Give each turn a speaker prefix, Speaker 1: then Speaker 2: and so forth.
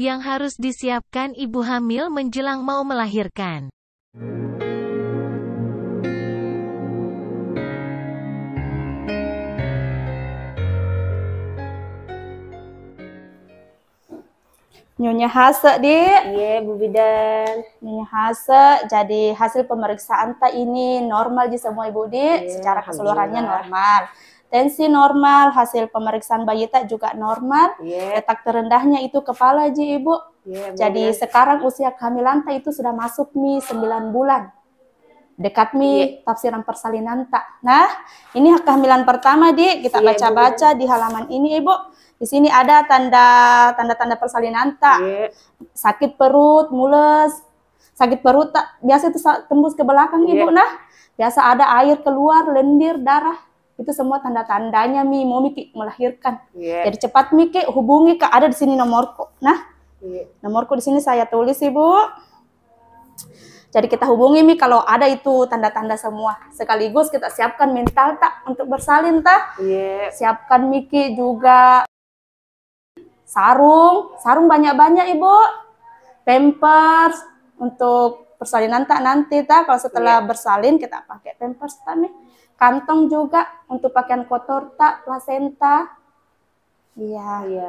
Speaker 1: yang harus disiapkan ibu hamil menjelang mau melahirkan.
Speaker 2: Nyonya Hase, di. Iya, Bu Bidan. Nyonya Hase, jadi hasil pemeriksaan tak ini normal di semua Ibu, di. Iya, secara keseluruhannya normal tensi normal, hasil pemeriksaan bayi tak juga normal, yeah. Iya. terendahnya itu kepala Ji Ibu.
Speaker 1: Yeah, Jadi
Speaker 2: bener. sekarang usia kehamilan itu sudah masuk Mi 9 bulan. Dekat Mi yeah. tafsiran persalinan tak. Nah, ini kehamilan pertama Di, kita iya, baca-baca yeah, di halaman ini Ibu. Di sini ada tanda tanda-tanda persalinan tak. Yeah. Sakit perut, mules, sakit perut tak biasa itu tembus ke belakang yeah. Ibu iya. nah. Biasa ada air keluar, lendir, darah itu semua tanda-tandanya Mi mau mikir melahirkan. Yeah. Jadi cepat Miki hubungi Kak, ada di sini nomorku. Nah, yeah. nomorku di sini saya tulis Ibu. Jadi kita hubungi Mi kalau ada itu tanda-tanda semua. Sekaligus kita siapkan mental tak untuk bersalin tak? Yeah. Siapkan Miki juga sarung, sarung banyak-banyak Ibu. Pampers untuk persalinan tak nanti tak kalau setelah yeah. bersalin kita pakai pampers tak nih kantong juga untuk pakaian kotor tak plasenta iya yeah. yeah.